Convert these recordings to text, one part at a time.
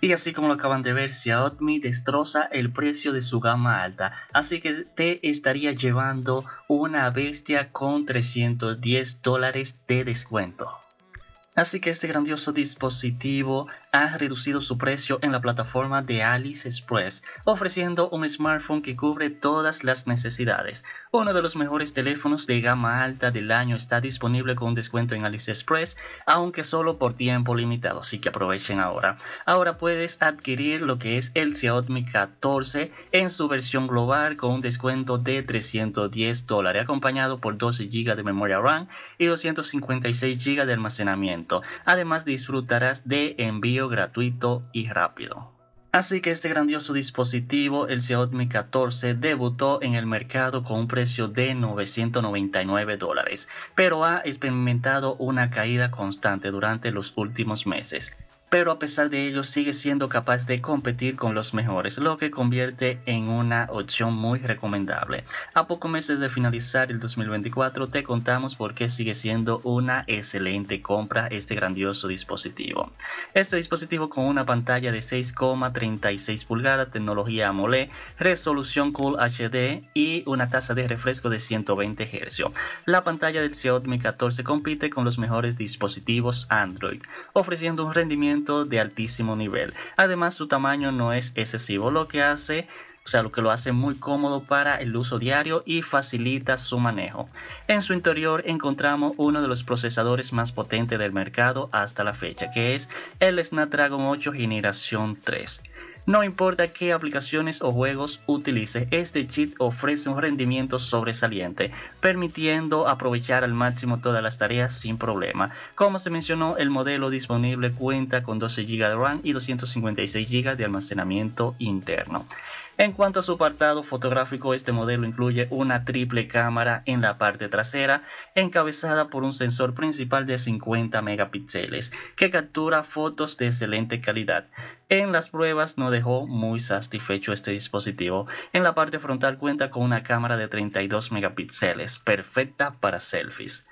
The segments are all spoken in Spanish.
Y así como lo acaban de ver, Xiaomi destroza el precio de su gama alta, así que te estaría llevando una bestia con 310 dólares de descuento. Así que este grandioso dispositivo ha reducido su precio en la plataforma de Alice Express ofreciendo un smartphone que cubre todas las necesidades. Uno de los mejores teléfonos de gama alta del año está disponible con un descuento en Alice Express aunque solo por tiempo limitado, así que aprovechen ahora. Ahora puedes adquirir lo que es el Xiaomi 14 en su versión global con un descuento de 310 dólares, acompañado por 12 GB de memoria RAM y 256 GB de almacenamiento. Además disfrutarás de envío gratuito y rápido. Así que este grandioso dispositivo, el Xiaomi 14, debutó en el mercado con un precio de 999 dólares, pero ha experimentado una caída constante durante los últimos meses pero a pesar de ello sigue siendo capaz de competir con los mejores, lo que convierte en una opción muy recomendable. A pocos meses de finalizar el 2024 te contamos por qué sigue siendo una excelente compra este grandioso dispositivo. Este dispositivo con una pantalla de 6,36 pulgadas, tecnología AMOLED, resolución Cool HD y una tasa de refresco de 120 Hz. La pantalla del Xiaomi 14 compite con los mejores dispositivos Android, ofreciendo un rendimiento de altísimo nivel. Además, su tamaño no es excesivo, lo que hace o sea, lo que lo hace muy cómodo para el uso diario y facilita su manejo. En su interior encontramos uno de los procesadores más potentes del mercado hasta la fecha, que es el Snapdragon 8 Generación 3. No importa qué aplicaciones o juegos utilices, este chip ofrece un rendimiento sobresaliente, permitiendo aprovechar al máximo todas las tareas sin problema. Como se mencionó, el modelo disponible cuenta con 12 GB de RAM y 256 GB de almacenamiento interno. En cuanto a su apartado fotográfico, este modelo incluye una triple cámara en la parte trasera, encabezada por un sensor principal de 50 megapíxeles, que captura fotos de excelente calidad. En las pruebas no dejó muy satisfecho este dispositivo. En la parte frontal cuenta con una cámara de 32 megapíxeles, perfecta para selfies.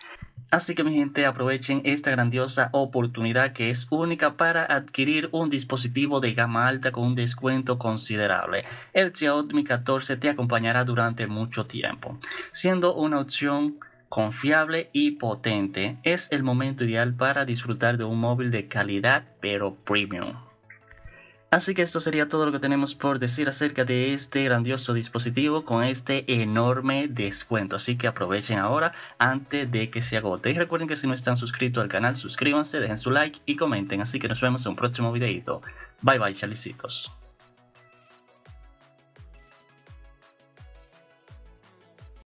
Así que mi gente aprovechen esta grandiosa oportunidad que es única para adquirir un dispositivo de gama alta con un descuento considerable. El Xiaomi 14 te acompañará durante mucho tiempo, siendo una opción confiable y potente. Es el momento ideal para disfrutar de un móvil de calidad pero premium. Así que esto sería todo lo que tenemos por decir acerca de este grandioso dispositivo con este enorme descuento. Así que aprovechen ahora antes de que se agote. Y recuerden que si no están suscritos al canal, suscríbanse, dejen su like y comenten. Así que nos vemos en un próximo videito. Bye bye, chalicitos.